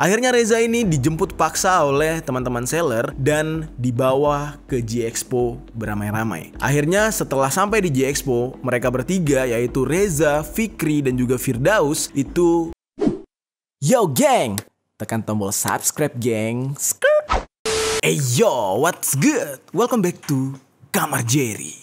Akhirnya Reza ini dijemput paksa oleh teman-teman seller dan dibawa ke G Expo beramai-ramai. Akhirnya setelah sampai di G Expo, mereka bertiga yaitu Reza, Fikri dan juga Firdaus itu Yo geng, tekan tombol subscribe geng. Skrr. Hey eh, yo, what's good? Welcome back to Kamar Jerry.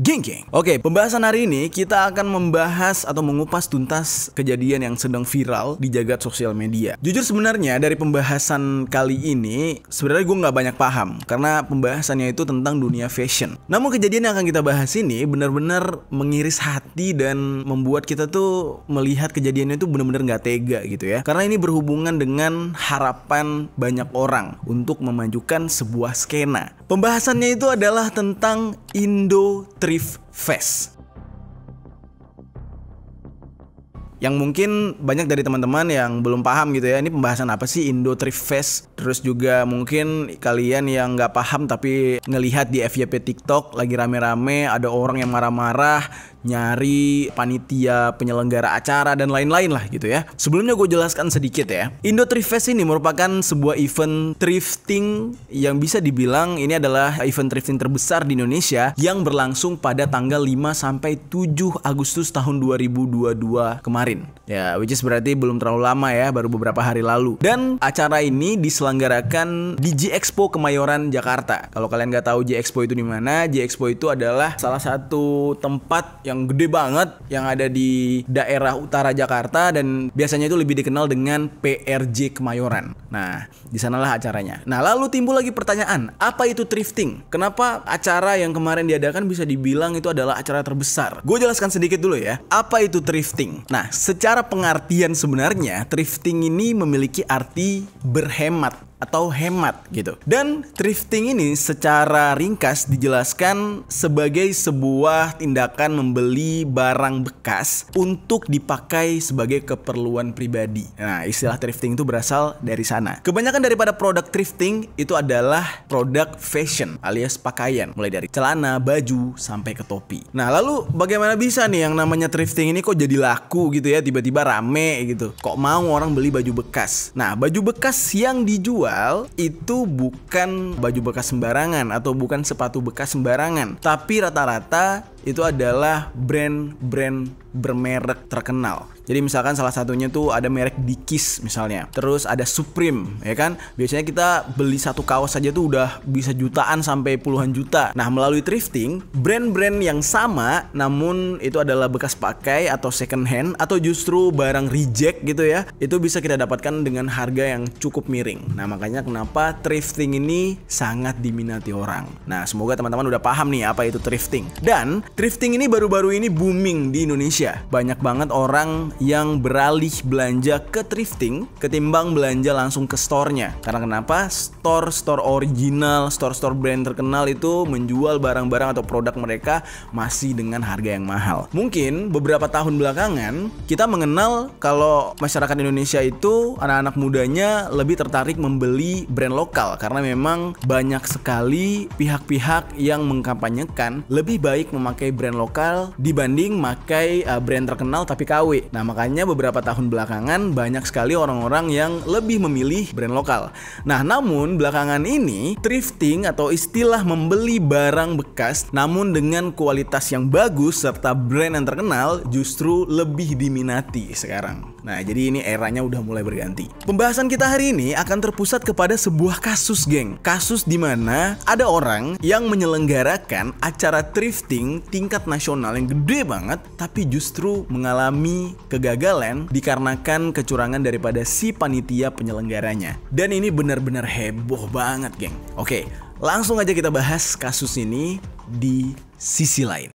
Geng geng. Oke, pembahasan hari ini kita akan membahas atau mengupas tuntas kejadian yang sedang viral di jagat sosial media. Jujur sebenarnya dari pembahasan kali ini sebenarnya gue nggak banyak paham karena pembahasannya itu tentang dunia fashion. Namun kejadian yang akan kita bahas ini benar-benar mengiris hati dan membuat kita tuh melihat kejadiannya itu benar-benar nggak tega gitu ya. Karena ini berhubungan dengan harapan banyak orang untuk memajukan sebuah skena Pembahasannya itu adalah tentang Indo Trif Fest. Yang mungkin banyak dari teman-teman yang belum paham gitu ya, ini pembahasan apa sih Indo Thrift Fest? Terus juga mungkin kalian yang nggak paham tapi ngelihat di FYP TikTok lagi rame-rame ada orang yang marah-marah nyari panitia penyelenggara acara dan lain-lain lah gitu ya. Sebelumnya gue jelaskan sedikit ya. Indo Thrift ini merupakan sebuah event thrifting yang bisa dibilang ini adalah event thrifting terbesar di Indonesia yang berlangsung pada tanggal 5 sampai 7 Agustus tahun 2022 kemarin. Ya, which is berarti belum terlalu lama ya, baru beberapa hari lalu. Dan acara ini diselenggarakan di G Expo Kemayoran Jakarta. Kalau kalian nggak tahu G Expo itu di mana, G Expo itu adalah salah satu tempat yang yang gede banget yang ada di daerah utara Jakarta dan biasanya itu lebih dikenal dengan PRJ Kemayoran. Nah, di sanalah acaranya. Nah, lalu timbul lagi pertanyaan, apa itu thrifting? Kenapa acara yang kemarin diadakan bisa dibilang itu adalah acara terbesar? Gue jelaskan sedikit dulu ya. Apa itu thrifting? Nah, secara pengertian sebenarnya thrifting ini memiliki arti berhemat atau hemat gitu. Dan thrifting ini secara ringkas dijelaskan sebagai sebuah tindakan membeli barang bekas untuk dipakai sebagai keperluan pribadi. Nah, istilah thrifting itu berasal dari sana. Kebanyakan daripada produk thrifting itu adalah produk fashion alias pakaian, mulai dari celana, baju sampai ke topi. Nah, lalu bagaimana bisa nih yang namanya thrifting ini kok jadi laku gitu ya, tiba-tiba rame gitu. Kok mau orang beli baju bekas? Nah, baju bekas yang dijual jual itu bukan baju bekas sembarangan atau bukan sepatu bekas sembarangan, tapi rata-rata itu adalah brand-brand bermerek terkenal. Jadi misalkan salah satunya tuh ada merek Dickies misalnya. Terus ada Supreme, ya kan? Biasanya kita beli satu kaos saja tuh udah bisa jutaan sampai puluhan juta. Nah, melalui thrifting, brand-brand yang sama namun itu adalah bekas pakai atau second hand atau justru barang reject gitu ya, itu bisa kita dapatkan dengan harga yang cukup miring. Nah, makanya kenapa thrifting ini sangat diminati orang. Nah, semoga teman-teman udah paham nih apa itu thrifting. Dan thrifting ini baru-baru ini booming di Indonesia. Banyak banget orang yang beralih belanja ke thrifting ketimbang belanja langsung ke store-nya. Karena kenapa? Store-store original, store-store brand terkenal itu menjual barang-barang atau produk mereka masih dengan harga yang mahal. Mungkin beberapa tahun belakangan kita mengenal kalau masyarakat Indonesia itu anak-anak mudanya lebih tertarik membeli brand lokal karena memang banyak sekali pihak-pihak yang mengkampanyekan lebih baik memakai brand lokal dibanding memakai eh, brand terkenal tapi KW. Nah, makanya beberapa tahun belakangan banyak sekali orang-orang yang lebih memilih brand lokal. Nah, namun belakangan ini thrifting atau istilah membeli barang bekas namun dengan kualitas yang bagus serta brand yang terkenal justru lebih diminati sekarang. Nah, jadi ini eranya udah mulai berganti. Pembahasan kita hari ini akan terpusat kepada sebuah kasus, geng. Kasus di mana ada orang yang menyelenggarakan acara thrifting tingkat nasional yang gede banget, tapi justru mengalami kegagalan dikarenakan kecurangan daripada si panitia penyelenggaranya. Dan ini benar-benar heboh banget, geng. Oke, langsung aja kita bahas kasus ini di sisi lain.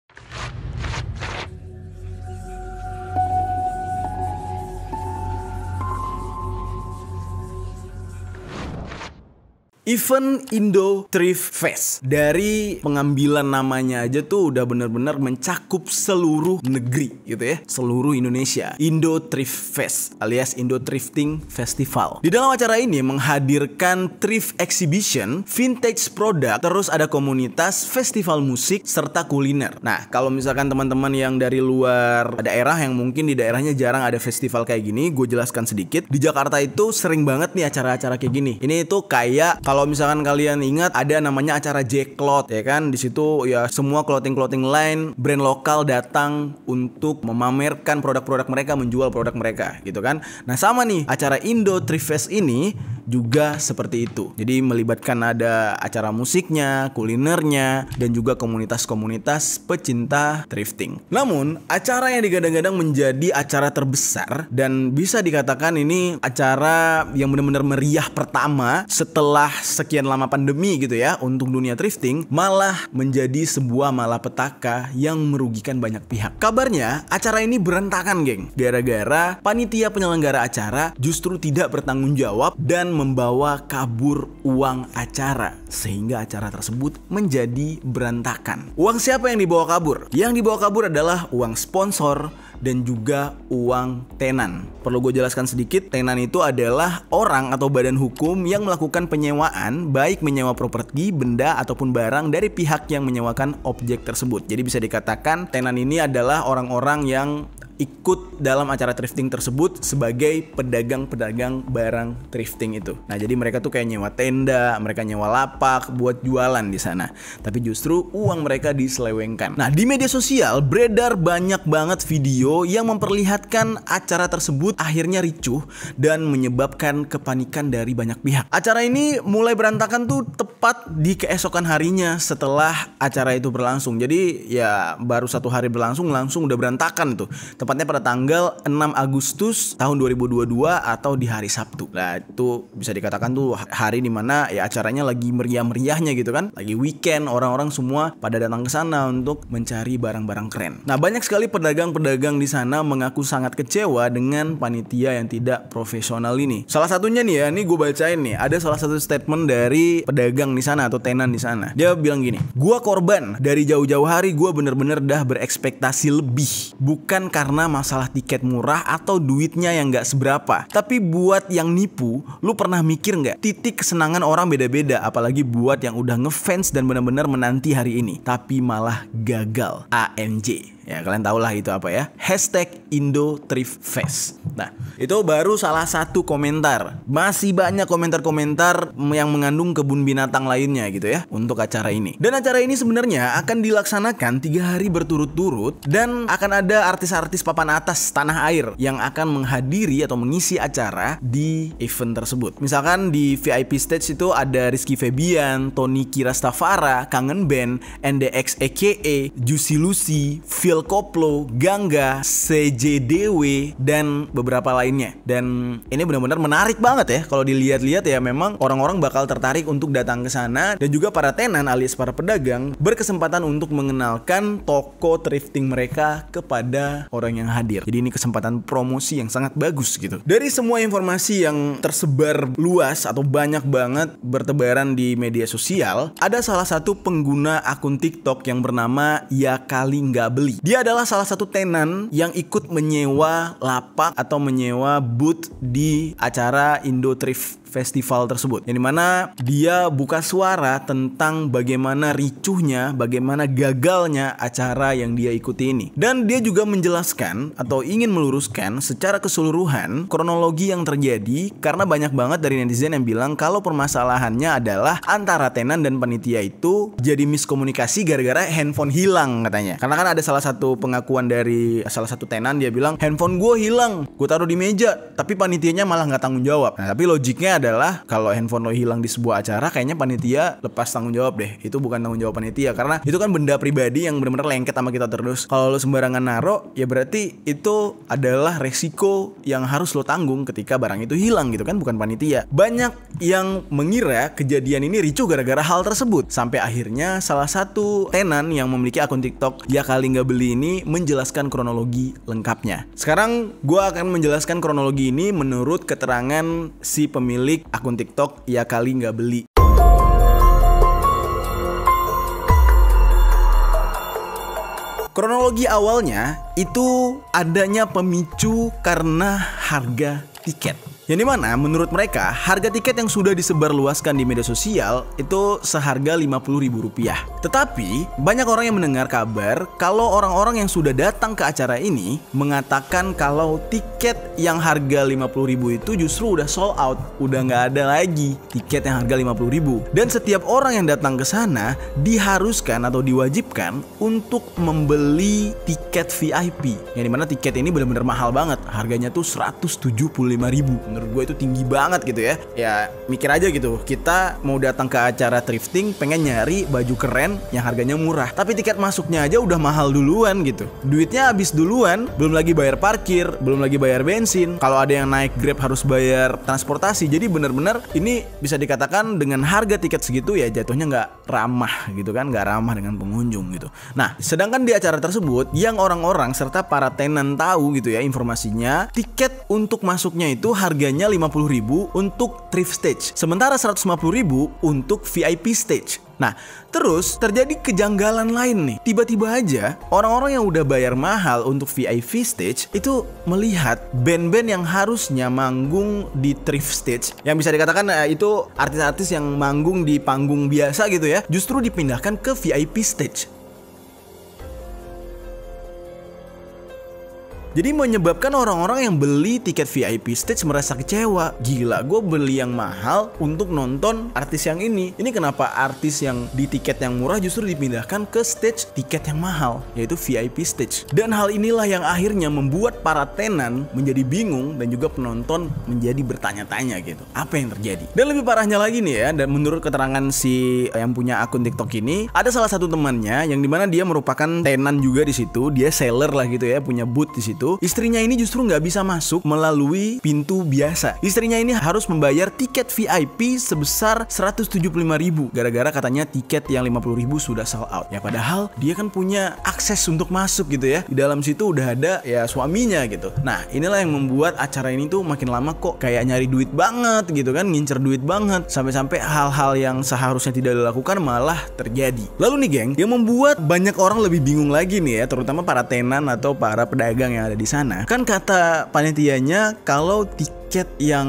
Event Indo Thrift Fest dari pengambilan namanya aja tuh udah bener-bener mencakup seluruh negeri gitu ya seluruh Indonesia Indo Thrift Fest alias Indo Thrifting Festival di dalam acara ini menghadirkan thrift exhibition vintage product terus ada komunitas festival musik serta kuliner nah kalau misalkan teman-teman yang dari luar daerah yang mungkin di daerahnya jarang ada festival kayak gini gue jelaskan sedikit di Jakarta itu sering banget nih acara-acara kayak gini ini itu kayak kalau kalau misalkan kalian ingat ada namanya acara Jacklot ya kan di situ ya semua clothing-clothing line brand lokal datang untuk memamerkan produk-produk mereka, menjual produk mereka gitu kan. Nah, sama nih acara Indo Trifest ini juga seperti itu. Jadi melibatkan ada acara musiknya, kulinernya, dan juga komunitas-komunitas pecinta thrifting. Namun, acara yang digadang-gadang menjadi acara terbesar dan bisa dikatakan ini acara yang benar-benar meriah pertama setelah sekian lama pandemi gitu ya untuk dunia thrifting malah menjadi sebuah malapetaka yang merugikan banyak pihak. Kabarnya, acara ini berantakan, geng. Gara-gara panitia penyelenggara acara justru tidak bertanggung jawab dan membawa kabur uang acara sehingga acara tersebut menjadi berantakan. Uang siapa yang dibawa kabur? Yang dibawa kabur adalah uang sponsor dan juga uang tenan. Perlu gue jelaskan sedikit, tenan itu adalah orang atau badan hukum yang melakukan penyewaan baik menyewa properti, benda ataupun barang dari pihak yang menyewakan objek tersebut. Jadi bisa dikatakan tenan ini adalah orang-orang yang ikut dalam acara thrifting tersebut sebagai pedagang-pedagang barang thrifting itu. Nah, jadi mereka tuh kayak nyewa tenda, mereka nyewa lapak buat jualan di sana. Tapi justru uang mereka diselewengkan. Nah, di media sosial beredar banyak banget video yang memperlihatkan acara tersebut akhirnya ricuh dan menyebabkan kepanikan dari banyak pihak. Acara ini mulai berantakan tuh tepat di keesokan harinya setelah acara itu berlangsung. Jadi, ya baru satu hari berlangsung langsung udah berantakan tuh. Tepat tepatnya pada tanggal 6 Agustus tahun 2022 atau di hari Sabtu. Nah, itu bisa dikatakan tuh hari dimana ya acaranya lagi meriah-meriahnya gitu kan. Lagi weekend, orang-orang semua pada datang ke sana untuk mencari barang-barang keren. Nah, banyak sekali pedagang-pedagang di sana mengaku sangat kecewa dengan panitia yang tidak profesional ini. Salah satunya nih ya, ini gue bacain nih, ada salah satu statement dari pedagang di sana atau tenan di sana. Dia bilang gini, "Gua korban dari jauh-jauh hari gue bener-bener dah berekspektasi lebih, bukan karena karena masalah tiket murah atau duitnya yang nggak seberapa. Tapi buat yang nipu, lu pernah mikir nggak titik kesenangan orang beda-beda, apalagi buat yang udah ngefans dan benar-benar menanti hari ini, tapi malah gagal. ANJ Ya kalian tau lah itu apa ya Hashtag Indo Thrift Fest Nah, itu baru salah satu komentar. Masih banyak komentar-komentar yang mengandung kebun binatang lainnya gitu ya untuk acara ini. Dan acara ini sebenarnya akan dilaksanakan tiga hari berturut-turut dan akan ada artis-artis papan atas tanah air yang akan menghadiri atau mengisi acara di event tersebut. Misalkan di VIP stage itu ada Rizky Febian, Tony Kirastafara, Kangen Band, NDX EKE, Juicy Lucy, Phil Koplo, Gangga, CJDW, dan beberapa lainnya. Dan ini benar-benar menarik banget ya kalau dilihat-lihat ya memang orang-orang bakal tertarik untuk datang ke sana dan juga para tenan alias para pedagang berkesempatan untuk mengenalkan toko thrifting mereka kepada orang yang hadir. Jadi ini kesempatan promosi yang sangat bagus gitu. Dari semua informasi yang tersebar luas atau banyak banget bertebaran di media sosial, ada salah satu pengguna akun TikTok yang bernama Ya Kali Nggak Beli. Dia adalah salah satu tenan yang ikut menyewa lapak atau menyewa booth di acara Indo Trif festival tersebut. Yang dimana dia buka suara tentang bagaimana ricuhnya, bagaimana gagalnya acara yang dia ikuti ini. Dan dia juga menjelaskan atau ingin meluruskan secara keseluruhan kronologi yang terjadi karena banyak banget dari netizen yang bilang kalau permasalahannya adalah antara tenan dan panitia itu jadi miskomunikasi gara-gara handphone hilang katanya. Karena kan ada salah satu pengakuan dari salah satu tenan dia bilang handphone gue hilang, gue taruh di meja, tapi panitianya malah nggak tanggung jawab. Nah, tapi logiknya adalah kalau handphone lo hilang di sebuah acara kayaknya panitia lepas tanggung jawab deh itu bukan tanggung jawab panitia karena itu kan benda pribadi yang benar-benar lengket sama kita terus kalau lo sembarangan naro ya berarti itu adalah resiko yang harus lo tanggung ketika barang itu hilang gitu kan bukan panitia banyak yang mengira kejadian ini ricu gara-gara hal tersebut sampai akhirnya salah satu tenan yang memiliki akun TikTok ya kali nggak beli ini menjelaskan kronologi lengkapnya sekarang gue akan menjelaskan kronologi ini menurut keterangan si pemilik klik akun TikTok ya kali nggak beli. Kronologi awalnya itu adanya pemicu karena harga tiket. Yang dimana menurut mereka harga tiket yang sudah disebarluaskan di media sosial itu seharga Rp50.000. Tetapi banyak orang yang mendengar kabar kalau orang-orang yang sudah datang ke acara ini mengatakan kalau tiket yang harga Rp50.000 itu justru udah sold out, udah nggak ada lagi tiket yang harga Rp50.000. Dan setiap orang yang datang ke sana diharuskan atau diwajibkan untuk membeli tiket VIP. Yang dimana tiket ini benar-benar mahal banget, harganya tuh rp 175.000 menurut gue itu tinggi banget gitu ya ya mikir aja gitu kita mau datang ke acara thrifting pengen nyari baju keren yang harganya murah tapi tiket masuknya aja udah mahal duluan gitu duitnya habis duluan belum lagi bayar parkir belum lagi bayar bensin kalau ada yang naik grab harus bayar transportasi jadi bener-bener ini bisa dikatakan dengan harga tiket segitu ya jatuhnya nggak ramah gitu kan nggak ramah dengan pengunjung gitu nah sedangkan di acara tersebut yang orang-orang serta para tenan tahu gitu ya informasinya tiket untuk masuknya itu harga harganya 50.000 untuk thrift stage, sementara 150.000 untuk VIP stage. Nah, terus terjadi kejanggalan lain nih. Tiba-tiba aja orang-orang yang udah bayar mahal untuk VIP stage itu melihat band-band yang harusnya manggung di thrift stage yang bisa dikatakan eh, itu artis-artis yang manggung di panggung biasa gitu ya, justru dipindahkan ke VIP stage. Jadi menyebabkan orang-orang yang beli tiket VIP stage merasa kecewa. Gila, gue beli yang mahal untuk nonton artis yang ini. Ini kenapa artis yang di tiket yang murah justru dipindahkan ke stage tiket yang mahal, yaitu VIP stage. Dan hal inilah yang akhirnya membuat para tenan menjadi bingung dan juga penonton menjadi bertanya-tanya gitu. Apa yang terjadi? Dan lebih parahnya lagi nih ya, dan menurut keterangan si eh, yang punya akun TikTok ini, ada salah satu temannya yang dimana dia merupakan tenan juga di situ, dia seller lah gitu ya, punya booth di situ itu, istrinya ini justru nggak bisa masuk melalui pintu biasa. Istrinya ini harus membayar tiket VIP sebesar 175 ribu, gara-gara katanya tiket yang 50 ribu sudah sold out. Ya padahal dia kan punya akses untuk masuk gitu ya. Di dalam situ udah ada ya suaminya gitu. Nah inilah yang membuat acara ini tuh makin lama kok kayak nyari duit banget gitu kan, ngincer duit banget. Sampai-sampai hal-hal yang seharusnya tidak dilakukan malah terjadi. Lalu nih geng, yang membuat banyak orang lebih bingung lagi nih ya, terutama para tenan atau para pedagang yang ada di sana. Kan kata panitianya kalau tiket yang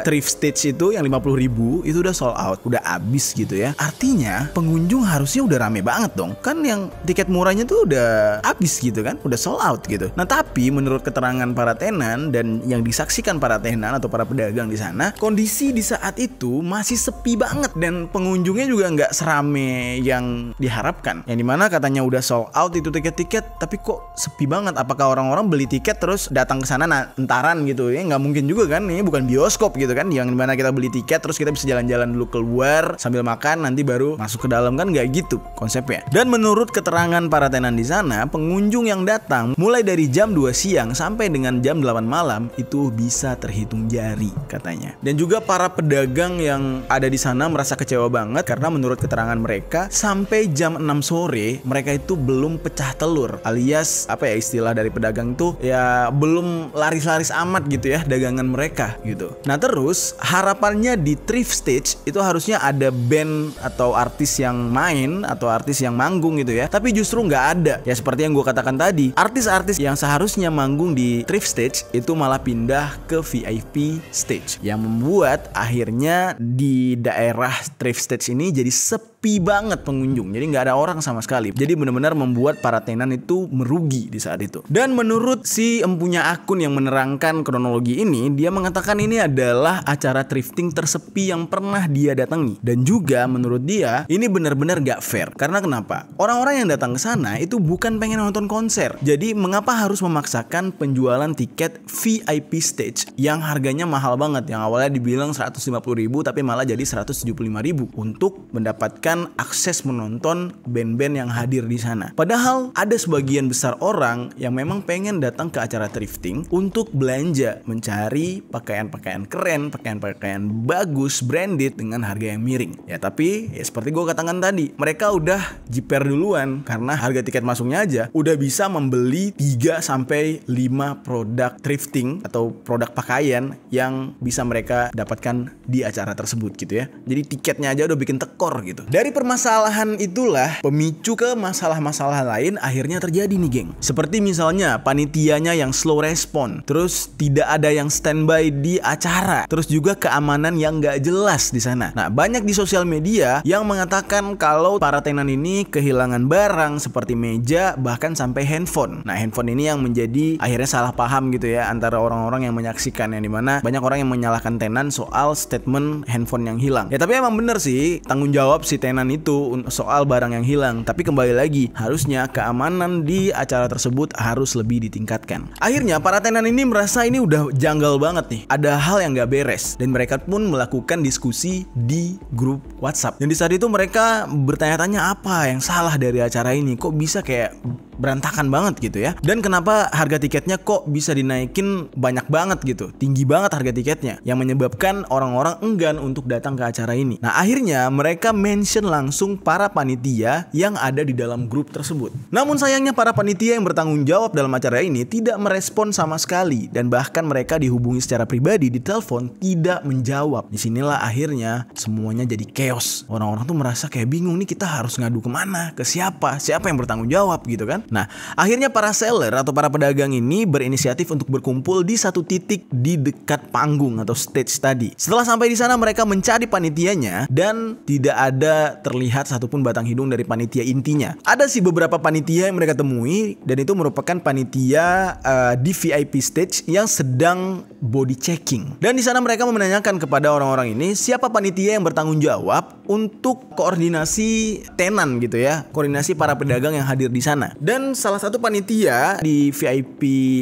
thrift stage itu yang 50 ribu itu udah sold out, udah abis gitu ya. Artinya pengunjung harusnya udah rame banget dong. Kan yang tiket murahnya tuh udah abis gitu kan, udah sold out gitu. Nah tapi menurut keterangan para tenan dan yang disaksikan para tenan atau para pedagang di sana, kondisi di saat itu masih sepi banget dan pengunjungnya juga nggak serame yang diharapkan. Yang dimana katanya udah sold out itu tiket-tiket, tapi kok sepi banget. Apakah orang-orang beli beli tiket terus datang ke sana nah, entaran gitu ya nggak mungkin juga kan ini bukan bioskop gitu kan yang dimana kita beli tiket terus kita bisa jalan-jalan dulu keluar sambil makan nanti baru masuk ke dalam kan nggak gitu konsepnya dan menurut keterangan para tenan di sana pengunjung yang datang mulai dari jam 2 siang sampai dengan jam 8 malam itu bisa terhitung jari katanya dan juga para pedagang yang ada di sana merasa kecewa banget karena menurut keterangan mereka sampai jam 6 sore mereka itu belum pecah telur alias apa ya istilah dari pedagang itu ya belum laris-laris amat gitu ya dagangan mereka gitu. Nah terus harapannya di thrift stage itu harusnya ada band atau artis yang main atau artis yang manggung gitu ya. Tapi justru nggak ada. Ya seperti yang gue katakan tadi, artis-artis yang seharusnya manggung di thrift stage itu malah pindah ke VIP stage yang membuat akhirnya di daerah thrift stage ini jadi sepi sepi banget pengunjung. Jadi nggak ada orang sama sekali. Jadi benar-benar membuat para tenan itu merugi di saat itu. Dan menurut si empunya akun yang menerangkan kronologi ini, dia mengatakan ini adalah acara thrifting tersepi yang pernah dia datangi. Dan juga menurut dia ini benar-benar gak fair. Karena kenapa? Orang-orang yang datang ke sana itu bukan pengen nonton konser. Jadi mengapa harus memaksakan penjualan tiket VIP stage yang harganya mahal banget yang awalnya dibilang 150 ribu tapi malah jadi 175 ribu untuk mendapatkan memberikan akses menonton band-band yang hadir di sana. Padahal ada sebagian besar orang yang memang pengen datang ke acara thrifting untuk belanja, mencari pakaian-pakaian keren, pakaian-pakaian bagus, branded dengan harga yang miring. Ya tapi ya seperti gue katakan tadi, mereka udah jiper duluan karena harga tiket masuknya aja udah bisa membeli 3 sampai 5 produk thrifting atau produk pakaian yang bisa mereka dapatkan di acara tersebut gitu ya. Jadi tiketnya aja udah bikin tekor gitu. Dan dari permasalahan itulah pemicu ke masalah-masalah lain akhirnya terjadi nih geng. Seperti misalnya panitianya yang slow respon, terus tidak ada yang standby di acara, terus juga keamanan yang nggak jelas di sana. Nah banyak di sosial media yang mengatakan kalau para tenan ini kehilangan barang seperti meja bahkan sampai handphone. Nah handphone ini yang menjadi akhirnya salah paham gitu ya antara orang-orang yang menyaksikan yang dimana banyak orang yang menyalahkan tenan soal statement handphone yang hilang. Ya tapi emang bener sih tanggung jawab si tenan tenan itu soal barang yang hilang. Tapi kembali lagi, harusnya keamanan di acara tersebut harus lebih ditingkatkan. Akhirnya para tenan ini merasa ini udah janggal banget nih. Ada hal yang gak beres dan mereka pun melakukan diskusi di grup WhatsApp. Dan di saat itu mereka bertanya-tanya apa yang salah dari acara ini? Kok bisa kayak berantakan banget gitu ya. Dan kenapa harga tiketnya kok bisa dinaikin banyak banget gitu? Tinggi banget harga tiketnya yang menyebabkan orang-orang enggan untuk datang ke acara ini. Nah, akhirnya mereka mention mention langsung para panitia yang ada di dalam grup tersebut. Namun sayangnya para panitia yang bertanggung jawab dalam acara ini tidak merespon sama sekali dan bahkan mereka dihubungi secara pribadi di telepon tidak menjawab. Disinilah akhirnya semuanya jadi chaos. Orang-orang tuh merasa kayak bingung nih kita harus ngadu kemana, ke siapa, siapa yang bertanggung jawab gitu kan. Nah akhirnya para seller atau para pedagang ini berinisiatif untuk berkumpul di satu titik di dekat panggung atau stage tadi. Setelah sampai di sana mereka mencari panitianya dan tidak ada terlihat satupun batang hidung dari panitia intinya. Ada sih beberapa panitia yang mereka temui dan itu merupakan panitia uh, di VIP stage yang sedang body checking. Dan di sana mereka menanyakan kepada orang-orang ini siapa panitia yang bertanggung jawab untuk koordinasi tenan gitu ya, koordinasi para pedagang yang hadir di sana. Dan salah satu panitia di VIP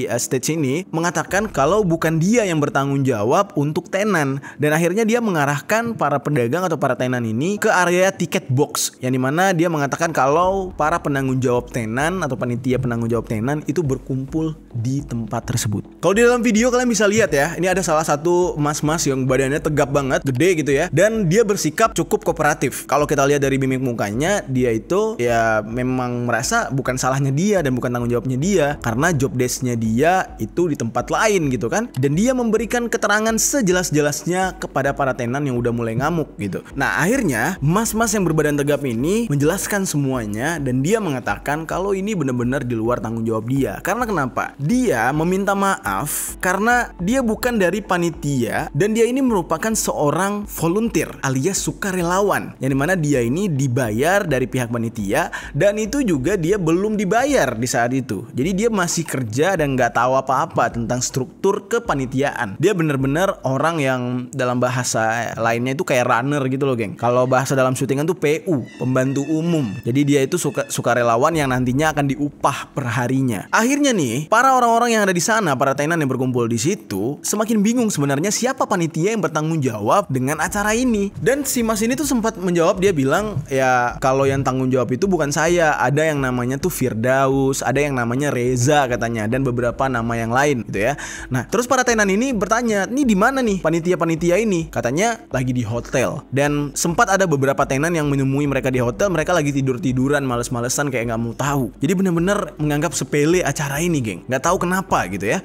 eh, stage ini mengatakan kalau bukan dia yang bertanggung jawab untuk tenan dan akhirnya dia mengarahkan para pedagang atau para tenan ini ke area tiket box yang dimana dia mengatakan kalau para penanggung jawab tenan atau panitia penanggung jawab tenan itu berkumpul di tempat tersebut. Kalau di dalam video kalian bisa lihat ya, ini ada salah satu mas-mas yang badannya tegap banget, gede gitu ya, dan dia bersikap cukup kooperatif. Kalau kita lihat dari mimik mukanya, dia itu ya memang merasa bukan salahnya dia dan bukan tanggung jawabnya dia karena job desknya dia itu di tempat lain gitu kan, dan dia memberikan keterangan sejelas-jelasnya kepada para tenan yang udah mulai ngamuk gitu. Nah akhirnya mas-mas Mas yang berbadan tegap ini menjelaskan semuanya dan dia mengatakan kalau ini benar-benar di luar tanggung jawab dia. Karena kenapa? Dia meminta maaf karena dia bukan dari panitia dan dia ini merupakan seorang volunteer alias sukarelawan. Yang dimana dia ini dibayar dari pihak panitia dan itu juga dia belum dibayar di saat itu. Jadi dia masih kerja dan nggak tahu apa-apa tentang struktur kepanitiaan. Dia benar-benar orang yang dalam bahasa lainnya itu kayak runner gitu loh, geng. Kalau bahasa dalam syuting postingan tuh PU, pembantu umum. Jadi dia itu suka sukarelawan yang nantinya akan diupah perharinya. Akhirnya nih, para orang-orang yang ada di sana, para tenan yang berkumpul di situ, semakin bingung sebenarnya siapa panitia yang bertanggung jawab dengan acara ini. Dan si Mas ini tuh sempat menjawab dia bilang, "Ya, kalau yang tanggung jawab itu bukan saya, ada yang namanya tuh Firdaus, ada yang namanya Reza katanya dan beberapa nama yang lain gitu ya." Nah, terus para tenan ini bertanya, "Ini di mana nih panitia-panitia ini?" Katanya lagi di hotel. Dan sempat ada beberapa tenan tenan yang menemui mereka di hotel mereka lagi tidur tiduran males-malesan kayak nggak mau tahu jadi bener-bener menganggap sepele acara ini geng nggak tahu kenapa gitu ya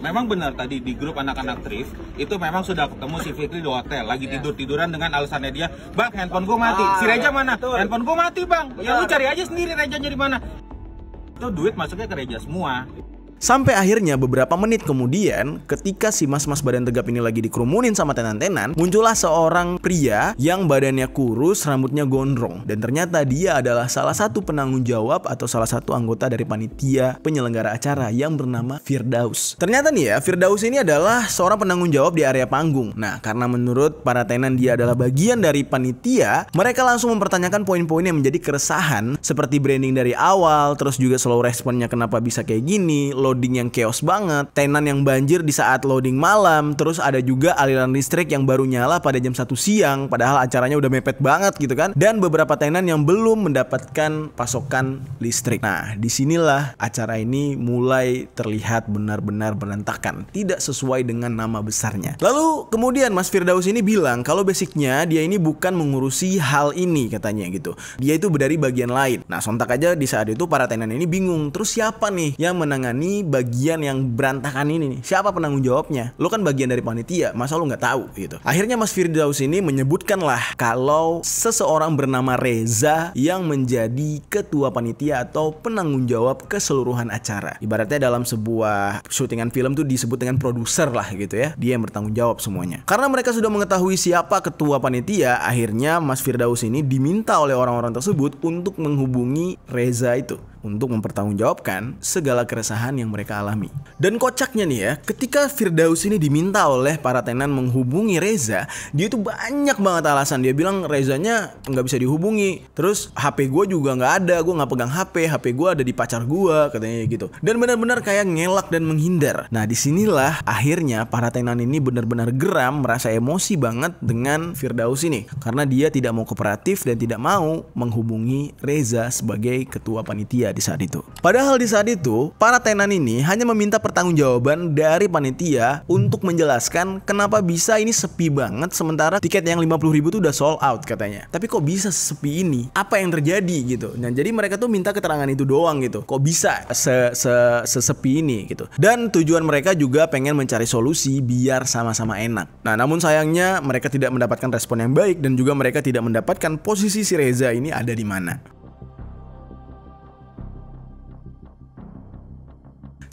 memang benar tadi di grup anak-anak Trif itu memang sudah ketemu si Fitri di hotel lagi iya. tidur tiduran dengan alasannya dia bang handphone gue mati ah, si Reja mana betul. handphone gue mati bang betul. ya lu cari aja sendiri Reja di mana itu duit masuknya ke Reja semua Sampai akhirnya beberapa menit kemudian, ketika si mas-mas badan tegap ini lagi dikerumunin sama tenan-tenan, muncullah seorang pria yang badannya kurus, rambutnya gondrong. Dan ternyata dia adalah salah satu penanggung jawab atau salah satu anggota dari panitia penyelenggara acara yang bernama Firdaus. Ternyata nih ya, Firdaus ini adalah seorang penanggung jawab di area panggung. Nah, karena menurut para tenan dia adalah bagian dari panitia, mereka langsung mempertanyakan poin-poin yang menjadi keresahan seperti branding dari awal, terus juga slow responnya kenapa bisa kayak gini, lo loading yang chaos banget, tenan yang banjir di saat loading malam, terus ada juga aliran listrik yang baru nyala pada jam 1 siang padahal acaranya udah mepet banget gitu kan. Dan beberapa tenan yang belum mendapatkan pasokan listrik. Nah, disinilah acara ini mulai terlihat benar-benar berantakan, tidak sesuai dengan nama besarnya. Lalu kemudian Mas Firdaus ini bilang kalau basicnya dia ini bukan mengurusi hal ini katanya gitu. Dia itu dari bagian lain. Nah, sontak aja di saat itu para tenan ini bingung, terus siapa nih yang menangani bagian yang berantakan ini nih siapa penanggung jawabnya lo kan bagian dari panitia masa lo nggak tahu gitu akhirnya Mas Firdaus ini menyebutkan lah kalau seseorang bernama Reza yang menjadi ketua panitia atau penanggung jawab keseluruhan acara ibaratnya dalam sebuah syutingan film tuh disebut dengan produser lah gitu ya dia yang bertanggung jawab semuanya karena mereka sudah mengetahui siapa ketua panitia akhirnya Mas Firdaus ini diminta oleh orang-orang tersebut untuk menghubungi Reza itu untuk mempertanggungjawabkan segala keresahan yang mereka alami. Dan kocaknya nih ya, ketika Firdaus ini diminta oleh para tenan menghubungi Reza, dia itu banyak banget alasan. Dia bilang Rezanya nggak bisa dihubungi. Terus HP gue juga nggak ada, gue nggak pegang HP, HP gue ada di pacar gue, katanya gitu. Dan benar-benar kayak ngelak dan menghindar. Nah disinilah akhirnya para tenan ini benar-benar geram, merasa emosi banget dengan Firdaus ini. Karena dia tidak mau kooperatif dan tidak mau menghubungi Reza sebagai ketua panitia di saat itu. Padahal di saat itu, para tenan ini hanya meminta pertanggungjawaban dari panitia untuk menjelaskan kenapa bisa ini sepi banget sementara tiket yang 50 ribu tuh udah sold out katanya. Tapi kok bisa sepi ini? Apa yang terjadi gitu? Nah, jadi mereka tuh minta keterangan itu doang gitu. Kok bisa se -se sesepi ini gitu. Dan tujuan mereka juga pengen mencari solusi biar sama-sama enak. Nah, namun sayangnya mereka tidak mendapatkan respon yang baik dan juga mereka tidak mendapatkan posisi si Reza ini ada di mana.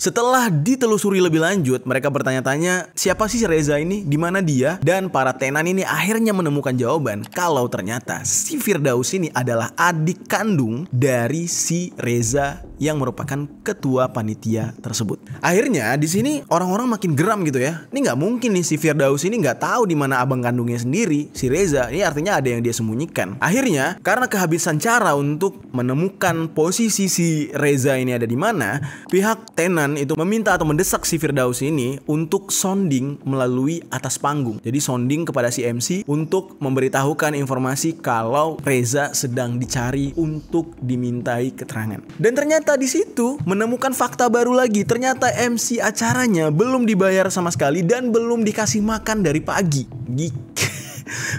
Setelah ditelusuri lebih lanjut, mereka bertanya-tanya siapa sih Reza ini, di mana dia, dan para tenan ini akhirnya menemukan jawaban kalau ternyata si Firdaus ini adalah adik kandung dari si Reza yang merupakan ketua panitia tersebut. Akhirnya di sini orang-orang makin geram gitu ya. Ini nggak mungkin nih si Firdaus ini nggak tahu di mana abang kandungnya sendiri, si Reza. Ini artinya ada yang dia sembunyikan. Akhirnya karena kehabisan cara untuk menemukan posisi si Reza ini ada di mana, pihak tenan itu meminta atau mendesak si Firdaus ini untuk sounding melalui atas panggung. Jadi sounding kepada si MC untuk memberitahukan informasi kalau Reza sedang dicari untuk dimintai keterangan. Dan ternyata di situ menemukan fakta baru lagi. Ternyata MC acaranya belum dibayar sama sekali dan belum dikasih makan dari pagi. Gik.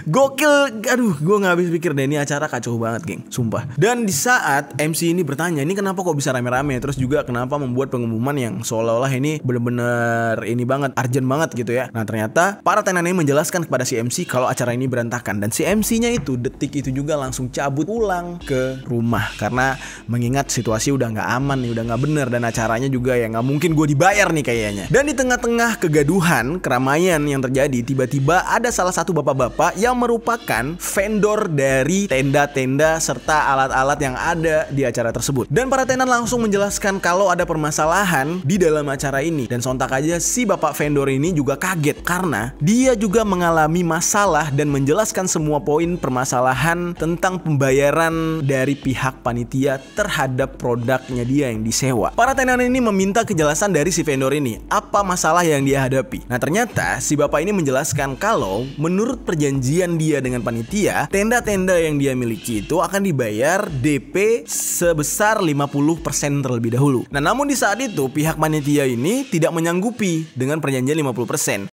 Gokil, aduh gue gak habis pikir deh ini acara kacau banget geng, sumpah Dan di saat MC ini bertanya, ini kenapa kok bisa rame-rame Terus juga kenapa membuat pengumuman yang seolah-olah ini bener-bener ini banget, urgent banget gitu ya Nah ternyata para tenan ini menjelaskan kepada si MC kalau acara ini berantakan Dan si MC-nya itu detik itu juga langsung cabut pulang ke rumah Karena mengingat situasi udah nggak aman nih, udah nggak bener Dan acaranya juga ya nggak mungkin gue dibayar nih kayaknya Dan di tengah-tengah kegaduhan, keramaian yang terjadi Tiba-tiba ada salah satu bapak-bapak Eropa yang merupakan vendor dari tenda-tenda serta alat-alat yang ada di acara tersebut. Dan para tenan langsung menjelaskan kalau ada permasalahan di dalam acara ini dan sontak aja si bapak vendor ini juga kaget karena dia juga mengalami masalah dan menjelaskan semua poin permasalahan tentang pembayaran dari pihak panitia terhadap produknya dia yang disewa. Para tenan ini meminta kejelasan dari si vendor ini apa masalah yang dia hadapi. Nah ternyata si bapak ini menjelaskan kalau menurut perjanjian perjanjian dia dengan panitia, tenda-tenda yang dia miliki itu akan dibayar DP sebesar 50% terlebih dahulu. Nah, namun di saat itu pihak panitia ini tidak menyanggupi dengan perjanjian 50%.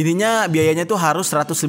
Intinya biayanya tuh harus 150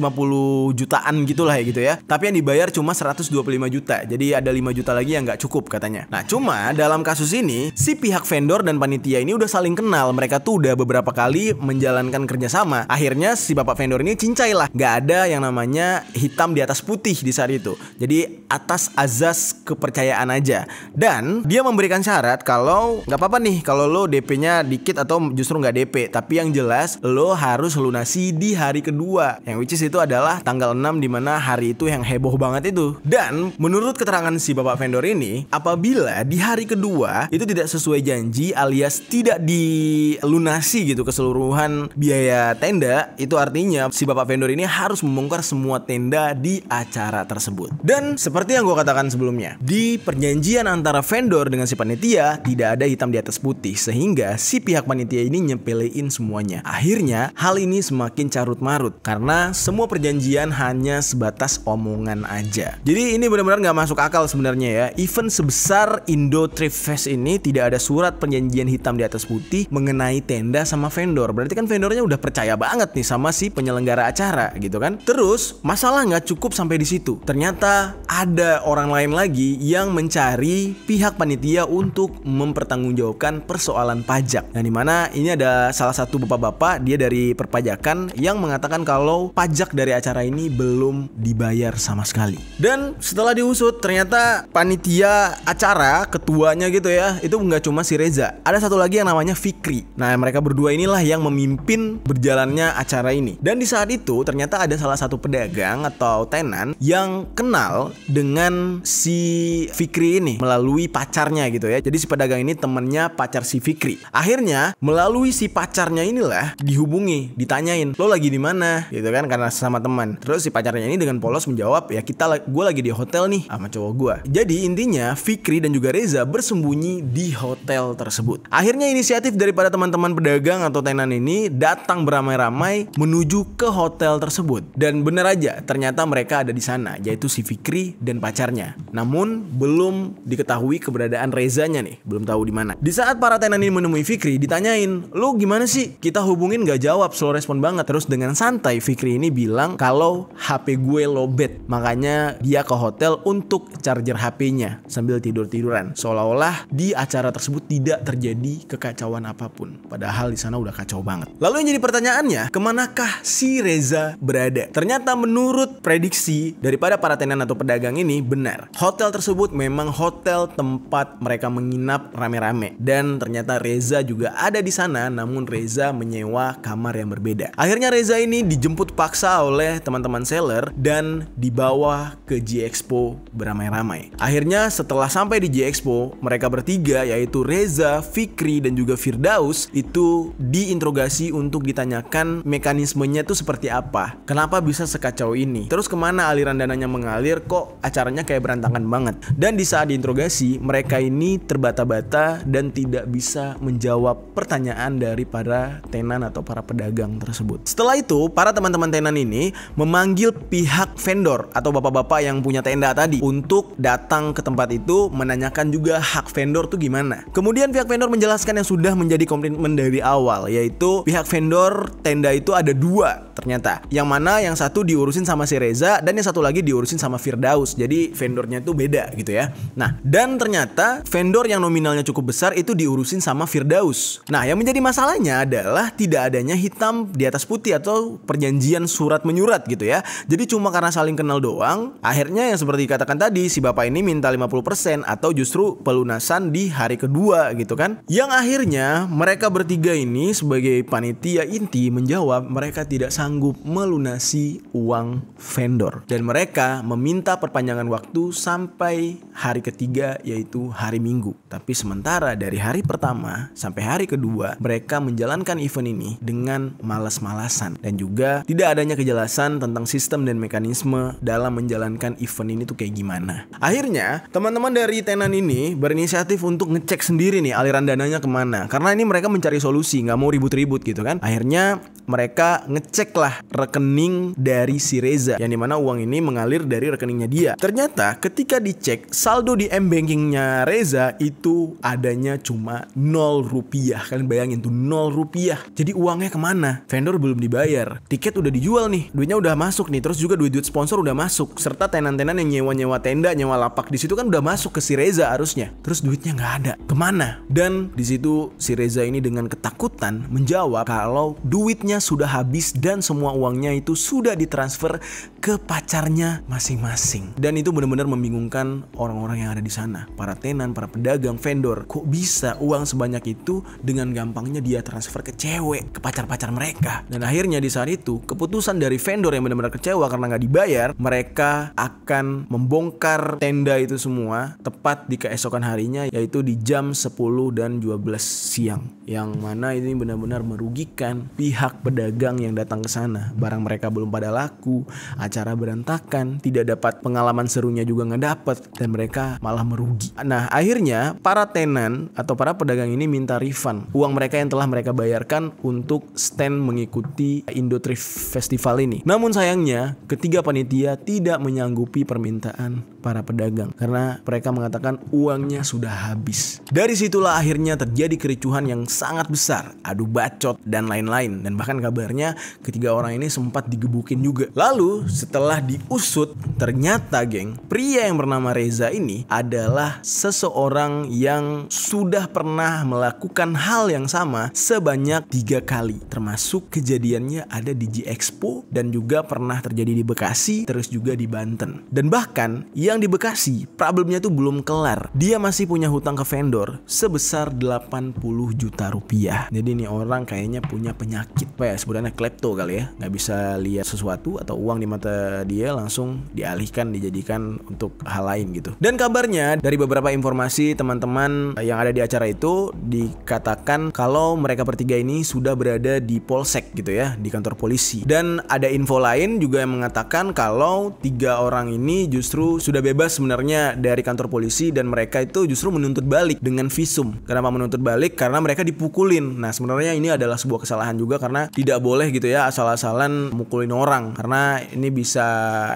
jutaan lah ya gitu ya. Tapi yang dibayar cuma 125 juta. Jadi ada 5 juta lagi yang nggak cukup katanya. Nah cuma dalam kasus ini si pihak vendor dan panitia ini udah saling kenal. Mereka tuh udah beberapa kali menjalankan kerjasama. Akhirnya si bapak vendor ini cincai lah. Nggak ada yang namanya hitam di atas putih di saat itu. Jadi atas azas kepercayaan aja. Dan dia memberikan syarat kalau nggak apa-apa nih kalau lo DP-nya dikit atau justru nggak DP. Tapi yang jelas lo harus lunasi di hari kedua yang which is itu adalah tanggal 6 dimana hari itu yang heboh banget itu dan menurut keterangan si bapak vendor ini apabila di hari kedua itu tidak sesuai janji alias tidak dilunasi gitu keseluruhan biaya tenda itu artinya si bapak vendor ini harus membongkar semua tenda di acara tersebut dan seperti yang gue katakan sebelumnya di perjanjian antara vendor dengan si panitia tidak ada hitam di atas putih sehingga si pihak panitia ini nyepelein semuanya akhirnya hal ini semua semakin carut-marut karena semua perjanjian hanya sebatas omongan aja. Jadi ini benar-benar nggak masuk akal sebenarnya ya. Event sebesar Indo Trip Fest ini tidak ada surat perjanjian hitam di atas putih mengenai tenda sama vendor. Berarti kan vendornya udah percaya banget nih sama si penyelenggara acara gitu kan. Terus masalah nggak cukup sampai di situ. Ternyata ada orang lain lagi yang mencari pihak panitia untuk mempertanggungjawabkan persoalan pajak. Nah, dimana ini ada salah satu bapak-bapak dia dari perpajakan kebijakan yang mengatakan kalau pajak dari acara ini belum dibayar sama sekali. Dan setelah diusut, ternyata panitia acara, ketuanya gitu ya, itu nggak cuma si Reza. Ada satu lagi yang namanya Fikri. Nah, mereka berdua inilah yang memimpin berjalannya acara ini. Dan di saat itu, ternyata ada salah satu pedagang atau tenan yang kenal dengan si Fikri ini melalui pacarnya gitu ya. Jadi si pedagang ini temennya pacar si Fikri. Akhirnya, melalui si pacarnya inilah dihubungi, ditanyain nanyain lo lagi di mana gitu kan karena sama teman terus si pacarnya ini dengan polos menjawab ya kita gue lagi di hotel nih sama cowok gue jadi intinya Fikri dan juga Reza bersembunyi di hotel tersebut akhirnya inisiatif daripada teman-teman pedagang atau tenan ini datang beramai-ramai menuju ke hotel tersebut dan bener aja ternyata mereka ada di sana yaitu si Fikri dan pacarnya namun belum diketahui keberadaan Rezanya nih belum tahu di mana di saat para tenan ini menemui Fikri ditanyain lo gimana sih kita hubungin gak jawab slow respon banget banget. Terus dengan santai Fikri ini bilang kalau HP gue lobet. Makanya dia ke hotel untuk charger HP-nya sambil tidur-tiduran. Seolah-olah di acara tersebut tidak terjadi kekacauan apapun. Padahal di sana udah kacau banget. Lalu yang jadi pertanyaannya, kemanakah si Reza berada? Ternyata menurut prediksi daripada para tenan atau pedagang ini benar. Hotel tersebut memang hotel tempat mereka menginap rame-rame. Dan ternyata Reza juga ada di sana namun Reza menyewa kamar yang berbeda. Akhirnya Reza ini dijemput paksa oleh teman-teman seller dan dibawa ke G Expo beramai-ramai. Akhirnya setelah sampai di G Expo, mereka bertiga yaitu Reza, Fikri dan juga Firdaus itu diinterogasi untuk ditanyakan mekanismenya itu seperti apa. Kenapa bisa sekacau ini? Terus kemana aliran dananya mengalir kok acaranya kayak berantakan banget. Dan di saat diinterogasi, mereka ini terbata-bata dan tidak bisa menjawab pertanyaan dari para tenan atau para pedagang tersebut tersebut. Setelah itu, para teman-teman tenan ini memanggil pihak vendor atau bapak-bapak yang punya tenda tadi untuk datang ke tempat itu menanyakan juga hak vendor tuh gimana. Kemudian pihak vendor menjelaskan yang sudah menjadi komitmen dari awal yaitu pihak vendor tenda itu ada dua ternyata. Yang mana yang satu diurusin sama si Reza dan yang satu lagi diurusin sama Firdaus. Jadi vendornya itu beda gitu ya. Nah, dan ternyata vendor yang nominalnya cukup besar itu diurusin sama Firdaus. Nah, yang menjadi masalahnya adalah tidak adanya hitam di atas putih atau perjanjian surat menyurat gitu ya. Jadi cuma karena saling kenal doang, akhirnya yang seperti dikatakan tadi si bapak ini minta 50% atau justru pelunasan di hari kedua gitu kan. Yang akhirnya mereka bertiga ini sebagai panitia inti menjawab mereka tidak sanggup melunasi uang vendor. Dan mereka meminta perpanjangan waktu sampai hari ketiga yaitu hari Minggu. Tapi sementara dari hari pertama sampai hari kedua mereka menjalankan event ini dengan malas-malasan dan juga tidak adanya kejelasan tentang sistem dan mekanisme dalam menjalankan event ini tuh kayak gimana. Akhirnya teman-teman dari tenan ini berinisiatif untuk ngecek sendiri nih aliran dananya kemana karena ini mereka mencari solusi nggak mau ribut-ribut gitu kan. Akhirnya mereka ngecek lah rekening dari si Reza yang dimana uang ini mengalir dari rekeningnya dia. Ternyata ketika dicek saldo di M bankingnya Reza itu adanya cuma 0 rupiah. Kalian bayangin tuh 0 rupiah. Jadi uangnya kemana? Vendor belum dibayar. Tiket udah dijual nih. Duitnya udah masuk nih. Terus juga duit-duit sponsor udah masuk. Serta tenan-tenan yang nyewa-nyewa tenda, nyewa lapak di situ kan udah masuk ke si Reza harusnya. Terus duitnya nggak ada. Kemana? Dan di situ si Reza ini dengan ketakutan menjawab kalau duitnya uangnya sudah habis dan semua uangnya itu sudah ditransfer ke pacarnya masing-masing. Dan itu benar-benar membingungkan orang-orang yang ada di sana, para tenan, para pedagang, vendor. Kok bisa uang sebanyak itu dengan gampangnya dia transfer ke cewek, ke pacar-pacar mereka. Dan akhirnya di saat itu, keputusan dari vendor yang benar-benar kecewa karena nggak dibayar, mereka akan membongkar tenda itu semua tepat di keesokan harinya yaitu di jam 10 dan 12 siang. Yang mana ini benar-benar merugikan pihak pedagang yang datang ke sana. Barang mereka belum pada laku, acara berantakan, tidak dapat pengalaman serunya juga nggak dapat dan mereka malah merugi. Nah, akhirnya para tenan atau para pedagang ini minta refund uang mereka yang telah mereka bayarkan untuk stand mengikuti Indo Trif Festival ini. Namun sayangnya, ketiga panitia tidak menyanggupi permintaan para pedagang karena mereka mengatakan uangnya sudah habis. Dari situlah akhirnya terjadi kericuhan yang sangat besar, adu bacot dan lain-lain dan bahkan Bahkan kabarnya ketiga orang ini sempat digebukin juga. Lalu setelah diusut, ternyata geng, pria yang bernama Reza ini adalah seseorang yang sudah pernah melakukan hal yang sama sebanyak tiga kali. Termasuk kejadiannya ada di G Expo dan juga pernah terjadi di Bekasi, terus juga di Banten. Dan bahkan yang di Bekasi, problemnya tuh belum kelar. Dia masih punya hutang ke vendor sebesar 80 juta rupiah. Jadi ini orang kayaknya punya penyakit apa ya sebutannya klepto kali ya nggak bisa lihat sesuatu atau uang di mata dia langsung dialihkan dijadikan untuk hal lain gitu dan kabarnya dari beberapa informasi teman-teman yang ada di acara itu dikatakan kalau mereka bertiga ini sudah berada di polsek gitu ya di kantor polisi dan ada info lain juga yang mengatakan kalau tiga orang ini justru sudah bebas sebenarnya dari kantor polisi dan mereka itu justru menuntut balik dengan visum kenapa menuntut balik karena mereka dipukulin nah sebenarnya ini adalah sebuah kesalahan juga karena tidak boleh gitu ya asal-asalan mukulin orang karena ini bisa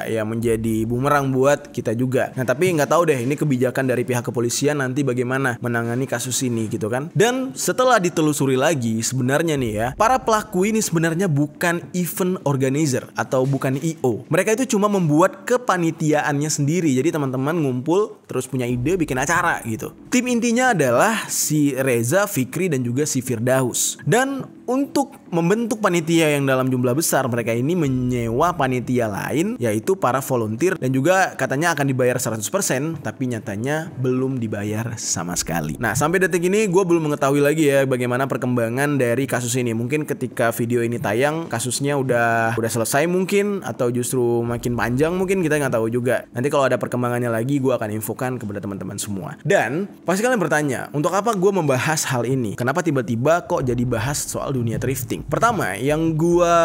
ya menjadi bumerang buat kita juga. Nah tapi nggak tahu deh ini kebijakan dari pihak kepolisian nanti bagaimana menangani kasus ini gitu kan. Dan setelah ditelusuri lagi sebenarnya nih ya para pelaku ini sebenarnya bukan event organizer atau bukan IO. Mereka itu cuma membuat kepanitiaannya sendiri. Jadi teman-teman ngumpul terus punya ide bikin acara gitu. Tim intinya adalah si Reza, Fikri dan juga si Firdaus. Dan untuk membentuk panitia yang dalam jumlah besar mereka ini menyewa panitia lain yaitu para volunteer dan juga katanya akan dibayar 100% tapi nyatanya belum dibayar sama sekali. Nah sampai detik ini gue belum mengetahui lagi ya bagaimana perkembangan dari kasus ini. Mungkin ketika video ini tayang kasusnya udah udah selesai mungkin atau justru makin panjang mungkin kita nggak tahu juga. Nanti kalau ada perkembangannya lagi gue akan infokan kepada teman-teman semua. Dan pasti kalian bertanya untuk apa gue membahas hal ini? Kenapa tiba-tiba kok jadi bahas soal dunia thrifting. Pertama, yang gua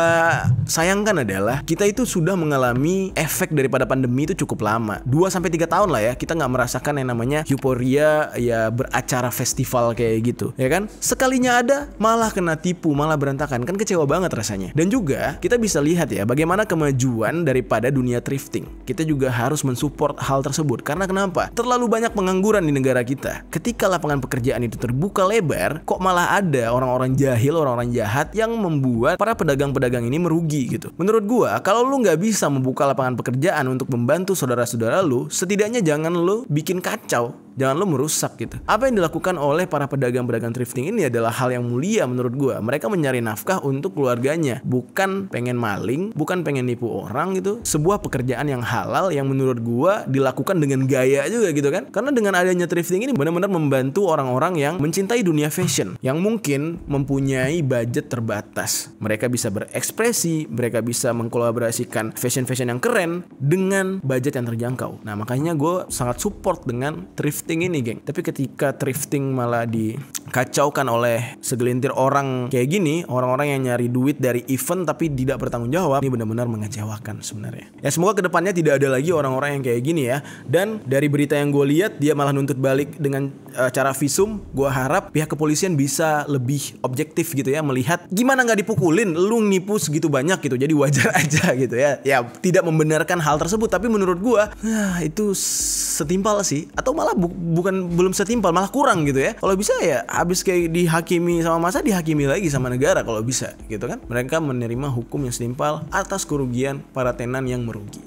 sayangkan adalah kita itu sudah mengalami efek daripada pandemi itu cukup lama. 2 sampai 3 tahun lah ya, kita nggak merasakan yang namanya euforia ya beracara festival kayak gitu, ya kan? Sekalinya ada malah kena tipu, malah berantakan. Kan kecewa banget rasanya. Dan juga kita bisa lihat ya bagaimana kemajuan daripada dunia thrifting. Kita juga harus mensupport hal tersebut karena kenapa? Terlalu banyak pengangguran di negara kita. Ketika lapangan pekerjaan itu terbuka lebar, kok malah ada orang-orang jahil, orang-orang orang-orang jahat yang membuat para pedagang-pedagang ini merugi gitu. Menurut gua, kalau lu nggak bisa membuka lapangan pekerjaan untuk membantu saudara-saudara lu, setidaknya jangan lu bikin kacau jangan lo merusak gitu. Apa yang dilakukan oleh para pedagang-pedagang thrifting ini adalah hal yang mulia menurut gue. Mereka mencari nafkah untuk keluarganya, bukan pengen maling, bukan pengen nipu orang gitu. Sebuah pekerjaan yang halal yang menurut gue dilakukan dengan gaya juga gitu kan. Karena dengan adanya thrifting ini benar-benar membantu orang-orang yang mencintai dunia fashion, yang mungkin mempunyai budget terbatas. Mereka bisa berekspresi, mereka bisa mengkolaborasikan fashion-fashion yang keren dengan budget yang terjangkau. Nah makanya gue sangat support dengan thrifting thrifting ini geng tapi ketika thrifting malah dikacaukan oleh segelintir orang kayak gini orang-orang yang nyari duit dari event tapi tidak bertanggung jawab ini benar-benar mengecewakan sebenarnya ya semoga kedepannya tidak ada lagi orang-orang yang kayak gini ya dan dari berita yang gue lihat dia malah nuntut balik dengan uh, cara visum gue harap pihak kepolisian bisa lebih objektif gitu ya melihat gimana nggak dipukulin lu nipu segitu banyak gitu jadi wajar aja gitu ya ya tidak membenarkan hal tersebut tapi menurut gue nah, itu setimpal sih atau malah bukan bukan belum setimpal malah kurang gitu ya kalau bisa ya habis kayak dihakimi sama masa dihakimi lagi sama negara kalau bisa gitu kan mereka menerima hukum yang setimpal atas kerugian para tenan yang merugi